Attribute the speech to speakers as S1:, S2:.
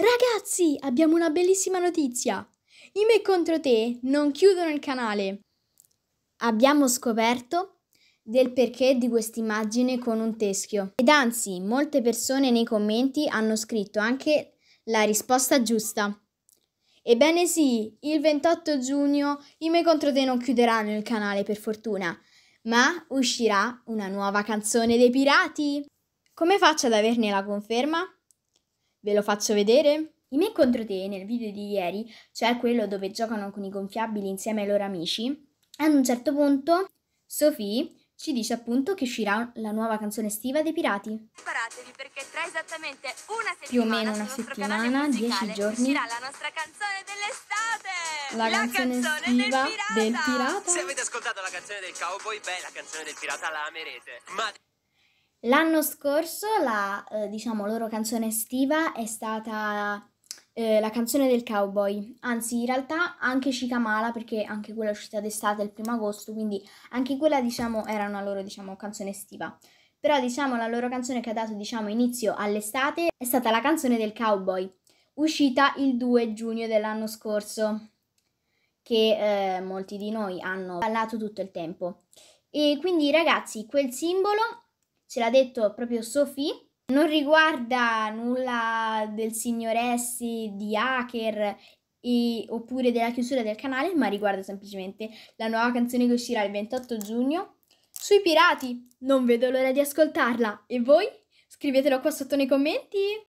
S1: Ragazzi, abbiamo una bellissima notizia! I me contro te non chiudono il canale. Abbiamo scoperto del perché di quest'immagine con un teschio. Ed anzi, molte persone nei commenti hanno scritto anche la risposta giusta. Ebbene sì, il 28 giugno i me contro te non chiuderanno il canale per fortuna, ma uscirà una nuova canzone dei pirati. Come faccio ad averne la conferma? Ve lo faccio vedere? I me contro te nel video di ieri, cioè quello dove giocano con i gonfiabili insieme ai loro amici, ad un certo punto Sophie ci dice appunto che uscirà la nuova canzone estiva dei pirati.
S2: Preparatevi perché tra esattamente una settimana, più o meno una settimana, dieci giorni, uscirà la nostra canzone
S1: dell'estate. La, la canzone, canzone estiva del pirata. del pirata. Se
S2: avete ascoltato la canzone del cowboy, beh, la canzone del pirata la amerete. Ma
S1: L'anno scorso la, eh, diciamo, loro canzone estiva è stata eh, la canzone del cowboy, anzi in realtà anche Cicamala perché anche quella è uscita d'estate il primo agosto, quindi anche quella diciamo era una loro diciamo, canzone estiva. Però diciamo la loro canzone che ha dato diciamo, inizio all'estate è stata la canzone del cowboy, uscita il 2 giugno dell'anno scorso, che eh, molti di noi hanno ballato tutto il tempo. E quindi ragazzi, quel simbolo ce l'ha detto proprio Sophie. Non riguarda nulla del signor S, di hacker e, oppure della chiusura del canale, ma riguarda semplicemente la nuova canzone che uscirà il 28 giugno sui pirati. Non vedo l'ora di ascoltarla. E voi? Scrivetelo qua sotto nei commenti.